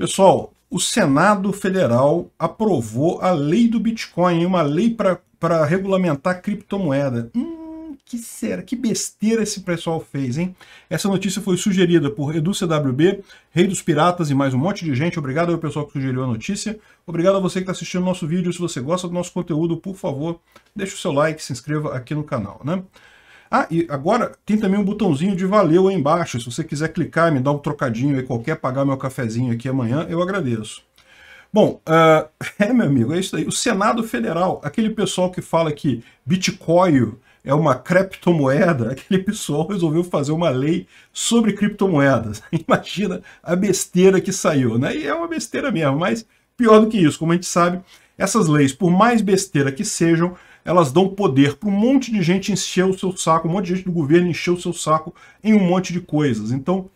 Pessoal, o Senado Federal aprovou a lei do Bitcoin, uma lei para regulamentar a criptomoeda. Hum, que será? Que besteira esse pessoal fez, hein? Essa notícia foi sugerida por Edu CWB, Rei dos Piratas e mais um monte de gente. Obrigado ao pessoal que sugeriu a notícia. Obrigado a você que está assistindo nosso vídeo. Se você gosta do nosso conteúdo, por favor, deixe o seu like, se inscreva aqui no canal, né? Ah, e agora tem também um botãozinho de valeu aí embaixo. Se você quiser clicar e me dar um trocadinho aí qualquer, pagar meu cafezinho aqui amanhã, eu agradeço. Bom, uh, é, meu amigo, é isso aí. O Senado Federal, aquele pessoal que fala que Bitcoin é uma criptomoeda, aquele pessoal resolveu fazer uma lei sobre criptomoedas. Imagina a besteira que saiu, né? E é uma besteira mesmo, mas pior do que isso, como a gente sabe, essas leis, por mais besteira que sejam, elas dão poder para um monte de gente encher o seu saco, um monte de gente do governo encher o seu saco em um monte de coisas. Então,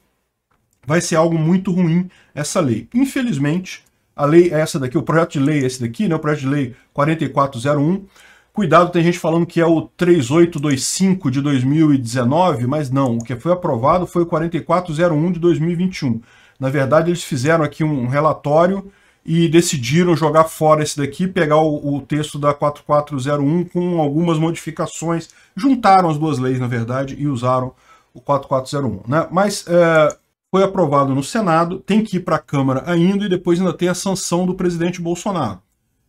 vai ser algo muito ruim essa lei. Infelizmente, a lei é essa daqui, o projeto de lei é esse daqui, né? o projeto de lei 4401. Cuidado, tem gente falando que é o 3825 de 2019, mas não, o que foi aprovado foi o 4401 de 2021. Na verdade, eles fizeram aqui um relatório e decidiram jogar fora esse daqui, pegar o, o, texto da 4401 com algumas modificações, juntaram as duas leis, na verdade, e usaram o 4401. Né? Mas é, foi aprovado no Senado, tem que ir para a Câmara ainda, e depois ainda tem a sanção do presidente Bolsonaro.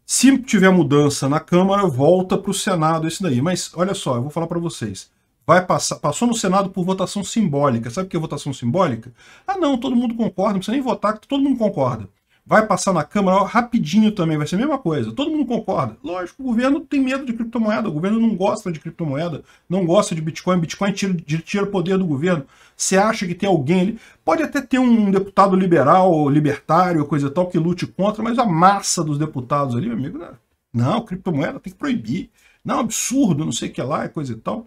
Se tiver mudança na Câmara, volta para o Senado esse daí. Mas olha só, eu vou falar para vocês vai passar, passou no Senado por votação simbólica. Sabe o que é votação simbólica? Ah, não, todo mundo concorda, não precisa nem votar, todo mundo concorda vai passar na Câmara rapidinho também, vai ser a mesma coisa. Todo mundo concorda. Lógico, o governo tem medo de criptomoeda, o governo não gosta de criptomoeda, não gosta de Bitcoin, Bitcoin é tira, tira o poder do governo. Você acha que tem alguém ali? Pode até ter um deputado liberal, libertário, coisa tal, que lute contra, mas a massa dos deputados ali, meu amigo, né? não, criptomoeda tem que proibir. Não, é absurdo, não sei o que lá, é coisa e tal.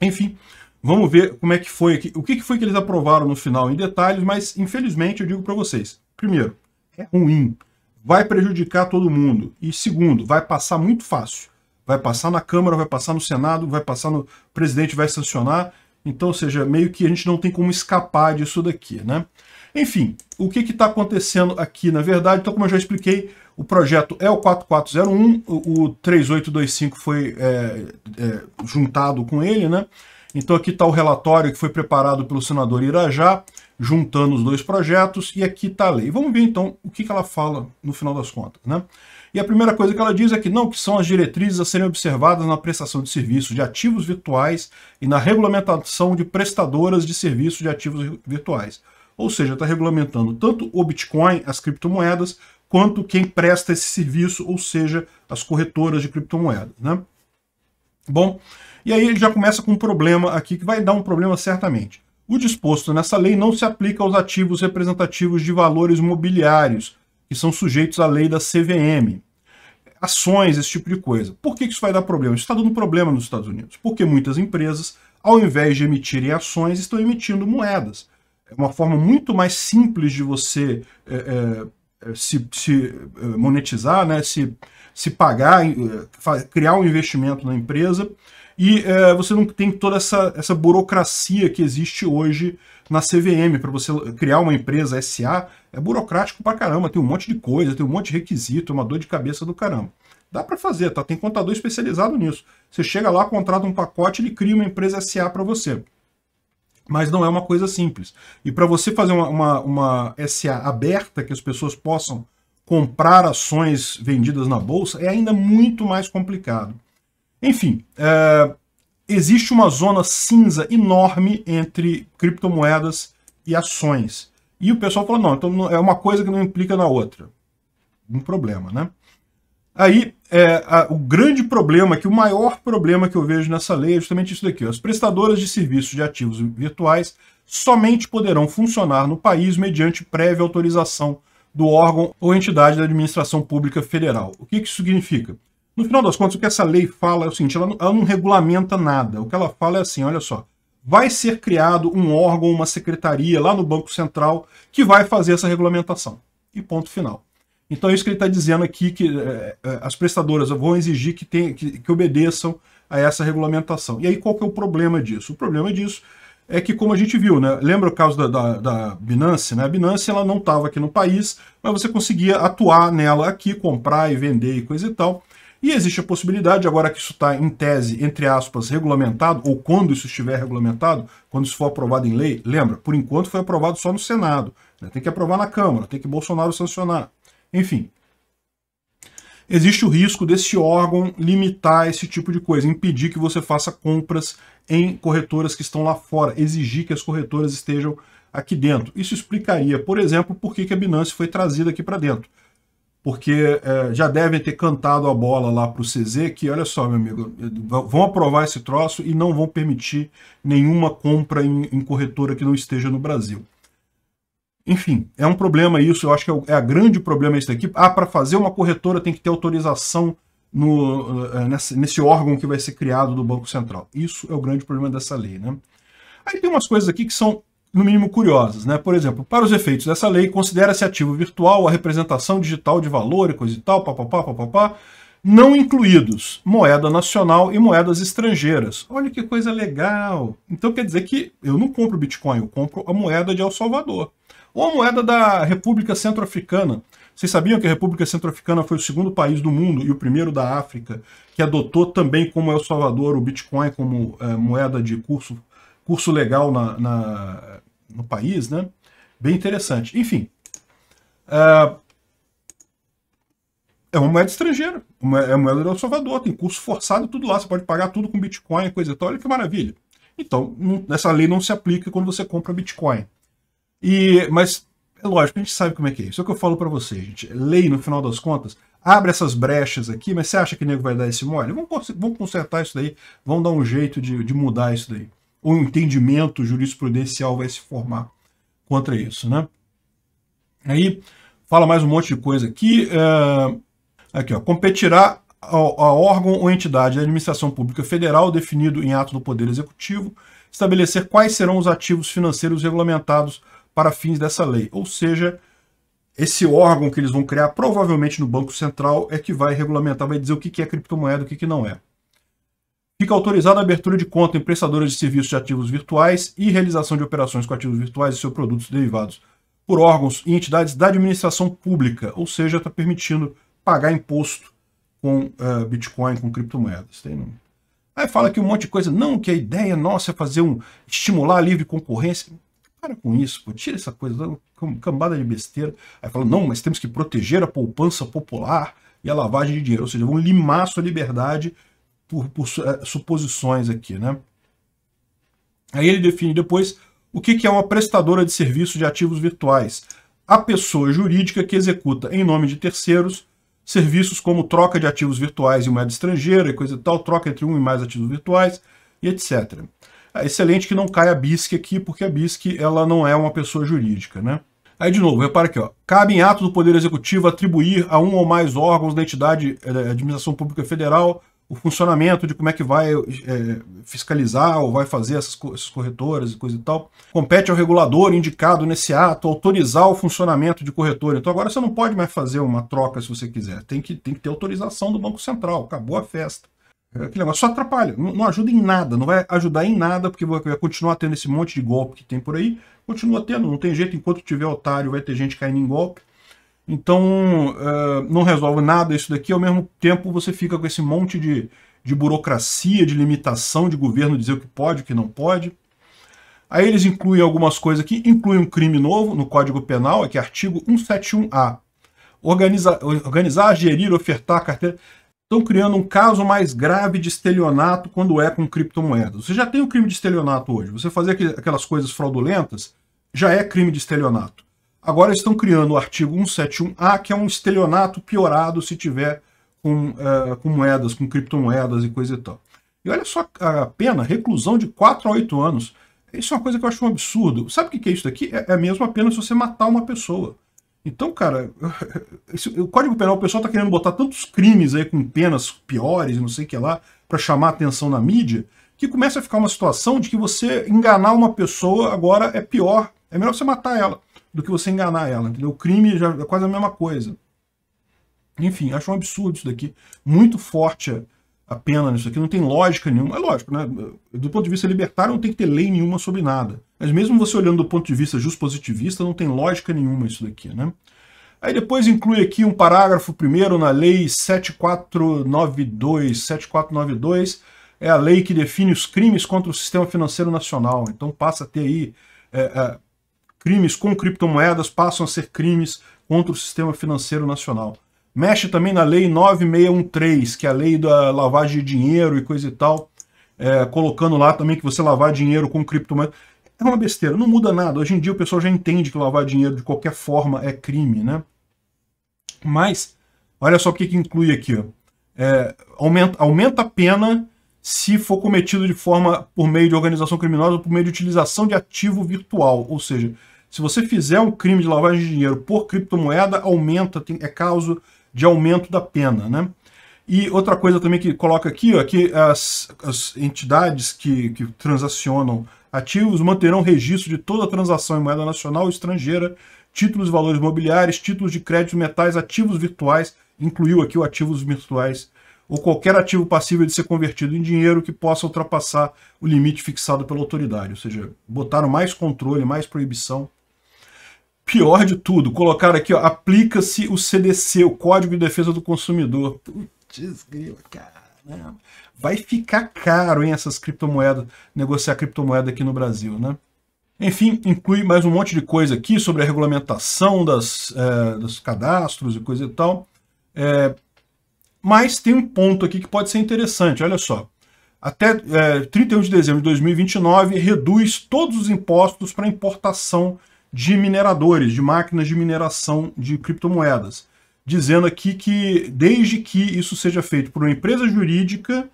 Enfim, vamos ver como é que foi, aqui. o que foi que eles aprovaram no final em detalhes, mas infelizmente eu digo para vocês. Primeiro, é ruim, vai prejudicar todo mundo. E segundo, vai passar muito fácil. Vai passar na Câmara, vai passar no Senado, vai passar no. O presidente vai sancionar. Então, ou seja, meio que a gente não tem como escapar disso daqui, né? Enfim, o que está acontecendo aqui, na verdade? Então, como eu já expliquei, o projeto é o 4401, o, o 3825 foi é, é, juntado com ele, né? Então aqui está o relatório que foi preparado pelo senador Irajá, juntando os dois projetos, e aqui está a lei. Vamos ver então o que, que ela fala no final das contas. Né? E a primeira coisa que ela diz é que não, que são as diretrizes a serem observadas na prestação de serviços de ativos virtuais e na regulamentação de prestadoras de serviços de ativos virtuais. Ou seja, está regulamentando tanto o Bitcoin, as criptomoedas, quanto quem presta esse serviço, ou seja, as corretoras de criptomoedas. Né? Bom, e aí ele já começa com um problema aqui, que vai dar um problema certamente. O disposto nessa lei não se aplica aos ativos representativos de valores mobiliários, que são sujeitos à lei da CVM. Ações, esse tipo de coisa. Por que isso vai dar problema? Isso está dando problema nos Estados Unidos. Porque muitas empresas, ao invés de emitirem ações, estão emitindo moedas. É uma forma muito mais simples de você é, é, se, se, eh, monetizar, né? se, se pagar, criar um investimento na empresa e é, você não tem toda essa, essa burocracia que existe hoje na CVM. Para você criar uma empresa SA, é burocrático pra caramba, tem um monte de coisa, tem um monte de requisito, é uma dor de cabeça do caramba. Dá para fazer, tá? Tem contador especializado nisso. Você chega lá, contrata um pacote, ele cria uma empresa SA para você. Mas não é uma coisa simples. E para você fazer uma, uma, uma SA aberta, que as pessoas possam comprar ações vendidas na bolsa, é ainda muito mais complicado. Enfim, é, existe uma zona cinza enorme entre criptomoedas e ações. E o pessoal fala, não, então é uma coisa que não implica na outra. Um problema, né? Aí, é, a, o grande problema, que o maior problema que eu vejo nessa lei é justamente isso daqui. As prestadoras de serviços de ativos virtuais somente poderão funcionar no país mediante prévia autorização do órgão ou entidade da administração pública federal. O que, que isso significa? No final das contas, o que essa lei fala é o seguinte, ela não, ela não regulamenta nada. O que ela fala é assim, olha só, vai ser criado um órgão, uma secretaria lá no Banco Central que vai fazer essa regulamentação. E ponto final. Então é isso que ele está dizendo aqui, que é, é, as prestadoras vão exigir que, tem, que, que, obedeçam a essa regulamentação. E aí qual que é o problema disso? O problema disso é que, como a gente viu, né, lembra o caso da, da, da Binance? Né? A Binance ela não estava aqui no país, mas você conseguia atuar nela aqui, comprar e vender e coisa e tal. E existe a possibilidade, agora que isso está em tese, entre aspas, regulamentado, ou quando isso estiver regulamentado, quando isso for aprovado em lei, lembra, por enquanto foi aprovado só no Senado. Né? Tem que aprovar na Câmara, tem que Bolsonaro sancionar. Enfim, existe o risco desse órgão limitar esse tipo de coisa, impedir que você faça compras em corretoras que estão lá fora, exigir que as corretoras estejam aqui dentro. Isso explicaria, por exemplo, por que a Binance foi trazida aqui para dentro porque é, já devem ter cantado a bola lá para o CZ, que olha só, meu amigo, vão aprovar esse troço e não vão permitir nenhuma compra em, em corretora que não esteja no Brasil. Enfim, é um problema isso, eu acho que é, o, é a grande problema isso daqui. Ah, para fazer uma corretora tem que ter autorização no, é, nesse, nesse órgão que vai ser criado do Banco Central. Isso é o grande problema dessa lei, né? Aí tem umas coisas aqui que são no mínimo curiosas. Né? Por exemplo, para os efeitos dessa lei, considera-se ativo virtual a representação digital de valor e coisa e tal, papapá, papapá, não incluídos moeda nacional e moedas estrangeiras. Olha que coisa legal! Então quer dizer que eu não compro Bitcoin, eu compro a moeda de El Salvador. Ou a moeda da República Centro-Africana. Vocês sabiam que a República Centro-Africana foi o segundo país do mundo e o primeiro da África que adotou também como El Salvador o Bitcoin como é, moeda de curso curso legal na, na, no país, né? Bem interessante. Enfim, é, é uma moeda estrangeira, uma, é uma moeda do El Salvador, tem curso forçado, tudo lá, você pode pagar tudo com Bitcoin, coisa e tal, olha que maravilha. Então, essa lei não se aplica quando você compra Bitcoin. E, mas, é lógico, a gente sabe como é que é isso. É o que eu falo para vocês, gente. Lei, no final das contas, abre essas brechas aqui, mas você acha que o nego vai dar esse mole? Vamos, vamos consertar isso daí, vamos dar um jeito de, de mudar isso daí ou entendimento jurisprudencial vai se formar contra isso, né? Aí fala mais um monte de coisa aqui. É, aqui, ó, competirá a, órgão ou entidade da administração pública federal definido em ato do Poder Executivo estabelecer quais serão os ativos financeiros regulamentados para fins dessa lei. Ou seja, esse órgão que eles vão criar, provavelmente no Banco Central, é que vai regulamentar, vai dizer o que é criptomoeda e o que não é. Fica autorizada a abertura de conta em prestadoras de serviços de ativos virtuais e realização de operações com ativos virtuais e seus produtos derivados por órgãos e entidades da administração pública, ou seja, está permitindo pagar imposto com uh, Bitcoin, com criptomoedas. Tem Aí fala que um monte de coisa, não, que a ideia nossa é fazer um estimular a livre concorrência. Para com isso, pô, tira essa coisa, cambada de besteira. Aí fala, não, mas temos que proteger a poupança popular e a lavagem de dinheiro, ou seja, vão limar sua liberdade por, por é, suposições aqui. Né? Aí ele define depois o que, que é uma prestadora de serviço de ativos virtuais. A pessoa jurídica que executa, em nome de terceiros, serviços como troca de ativos virtuais em moeda estrangeira e coisa tal, troca entre um e mais ativos virtuais, e etc. É ah, excelente que não caia a BISC aqui, porque a BISC ela não é uma pessoa jurídica. Né? Aí, de novo, repara aqui. Ó. Cabe em ato do Poder Executivo atribuir a um ou mais órgãos da entidade eh, da Administração Pública Federal o funcionamento de como é que vai é, fiscalizar ou vai fazer essas, essas corretoras e coisa e tal. Compete ao regulador indicado nesse ato autorizar o funcionamento de corretora. Então agora você não pode mais fazer uma troca se você quiser. Tem que, tem que ter autorização do Banco Central. Acabou a festa. É aquele negócio só atrapalha, não, não ajuda em nada, não vai ajudar em nada, porque vai, vai continuar tendo esse monte de golpe que tem por aí. Continua tendo, não tem jeito, enquanto tiver otário, vai ter gente caindo em golpe. Então, uh, não resolve nada isso daqui, ao mesmo tempo você fica com esse monte de, de burocracia, de limitação de governo dizer o que pode, o que não pode. Aí eles incluem algumas coisas aqui, incluem um crime novo no Código Penal, aqui artigo 171A. organizar, gerir, ofertar carteira. Estão criando um caso mais grave de estelionato quando é com criptomoedas. Você já tem o um crime de estelionato hoje. Você fazer aquelas coisas fraudulentas já é crime de estelionato. Agora estão criando o artigo 171A, que é um estelionato piorado se tiver com, uh, com moedas, com criptomoedas e coisa e tal. E olha só a pena, reclusão de 4 a 8 anos. Isso é uma coisa que eu acho um absurdo. Sabe o que é isso daqui? É, é a mesma pena se você matar uma pessoa. Então, cara, esse, o Código Penal, o pessoal tá querendo botar tantos crimes aí com penas piores, não sei o que lá, para chamar atenção na mídia, que começa a ficar uma situação de que você enganar uma pessoa agora é pior. É melhor você matar ela do que você enganar ela, entendeu? O crime já é quase a mesma coisa. Enfim, acho um absurdo isso daqui. Muito forte a pena nisso aqui, não tem lógica nenhuma. É lógico, né? Do ponto de vista libertário, não tem que ter lei nenhuma sobre nada. Mas mesmo você olhando do ponto de vista positivista não tem lógica nenhuma isso daqui, né? Aí depois inclui aqui um parágrafo primeiro na lei 7492. 7492 é a lei que define os crimes contra o sistema financeiro nacional. Então passa a ter aí é, é, Crimes com criptomoedas passam a ser crimes contra o sistema financeiro nacional. Mexe também na lei 9613, que é a lei da lavagem de dinheiro e coisa e tal, é, colocando lá também que você lavar dinheiro com criptomoedas. É uma besteira, não muda nada. Hoje em dia o pessoal já entende que lavar dinheiro de qualquer forma é crime, né? Mas, olha só o que, que inclui aqui. Ó. É, aumenta, aumenta a pena se for cometido de forma por meio de organização criminosa ou por meio de utilização de ativo virtual, ou seja, se você fizer um crime de lavagem de dinheiro por criptomoeda, aumenta, tem, é causa de aumento da pena, né? E outra coisa também que coloca aqui, ó, que as, as entidades que, que transacionam ativos manterão registro de toda transação em moeda nacional ou estrangeira, títulos e valores mobiliários, títulos de crédito, metais, ativos virtuais, incluiu aqui o ativos virtuais, ou qualquer ativo passível de ser convertido em dinheiro que possa ultrapassar o limite fixado pela autoridade. Ou seja, botaram mais controle, mais proibição Pior de tudo, colocaram aqui, ó, aplica-se o CDC, o Código de Defesa do Consumidor. Putz, grila, caramba. Vai ficar caro, hein, essas criptomoedas, negociar criptomoeda aqui no Brasil, né? Enfim, inclui mais um monte de coisa aqui sobre a regulamentação das, é, dos cadastros e coisa e tal. É, mas tem um ponto aqui que pode ser interessante, olha só. Até é, eh, 31 de dezembro de 2029, reduz todos os impostos para importação de mineradores, de máquinas de mineração de criptomoedas, dizendo aqui que desde que isso seja feito por uma empresa jurídica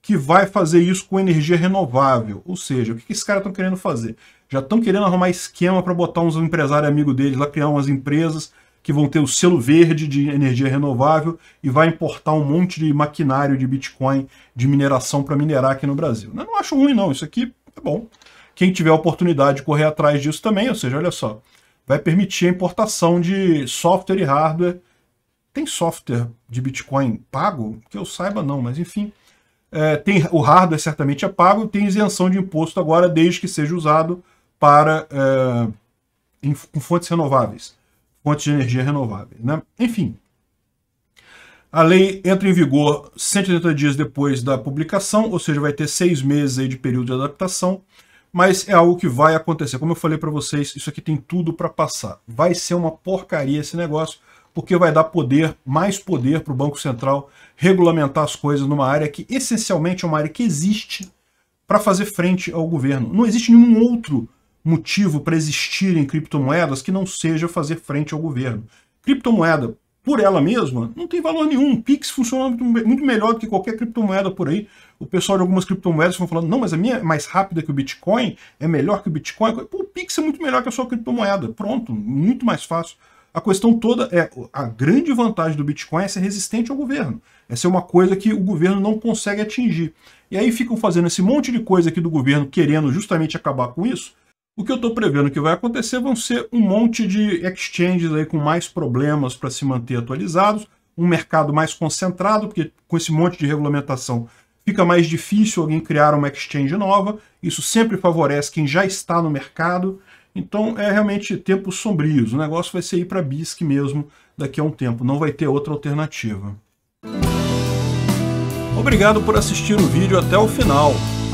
que vai fazer isso com energia renovável. Ou seja, o que esses caras estão querendo fazer? Já estão querendo arrumar esquema para botar uns empresários amigos deles lá, criar umas empresas que vão ter o selo verde de energia renovável e vai importar um monte de maquinário de Bitcoin de mineração para minerar aqui no Brasil. Eu não acho ruim não, isso aqui é bom. Quem tiver a oportunidade de correr atrás disso também, ou seja, olha só, vai permitir a importação de software e hardware. Tem software de Bitcoin pago? Que eu saiba não, mas enfim. É, tem, o hardware certamente é pago, tem isenção de imposto agora, desde que seja usado para é, em, com fontes renováveis, fontes de energia renovável. Né? Enfim, a lei entra em vigor 180 dias depois da publicação, ou seja, vai ter seis meses aí de período de adaptação mas é algo que vai acontecer. Como eu falei para vocês, isso aqui tem tudo para passar. Vai ser uma porcaria esse negócio, porque vai dar poder, mais poder para o Banco Central regulamentar as coisas numa área que essencialmente é uma área que existe para fazer frente ao governo. Não existe nenhum outro motivo para existirem criptomoedas que não seja fazer frente ao governo. Criptomoeda, por ela mesma, não tem valor nenhum. Pix funciona muito, muito melhor do que qualquer criptomoeda por aí. O pessoal de algumas criptomoedas estão falando, não, mas a minha é mais rápida que o Bitcoin, é melhor que o Bitcoin. Pô, o Pix é muito melhor que a sua criptomoeda. Pronto, muito mais fácil. A questão toda é, a grande vantagem do Bitcoin é ser resistente ao governo. essa É uma coisa que o governo não consegue atingir. E aí ficam fazendo esse monte de coisa aqui do governo querendo justamente acabar com isso, o que eu estou prevendo que vai acontecer vão ser um monte de exchanges aí com mais problemas para se manter atualizados, um mercado mais concentrado, porque com esse monte de regulamentação fica mais difícil alguém criar uma exchange nova, isso sempre favorece quem já está no mercado, então é realmente tempos sombrios, o negócio vai ser ir para BISC mesmo daqui a um tempo, não vai ter outra alternativa. Obrigado por assistir o vídeo até o final.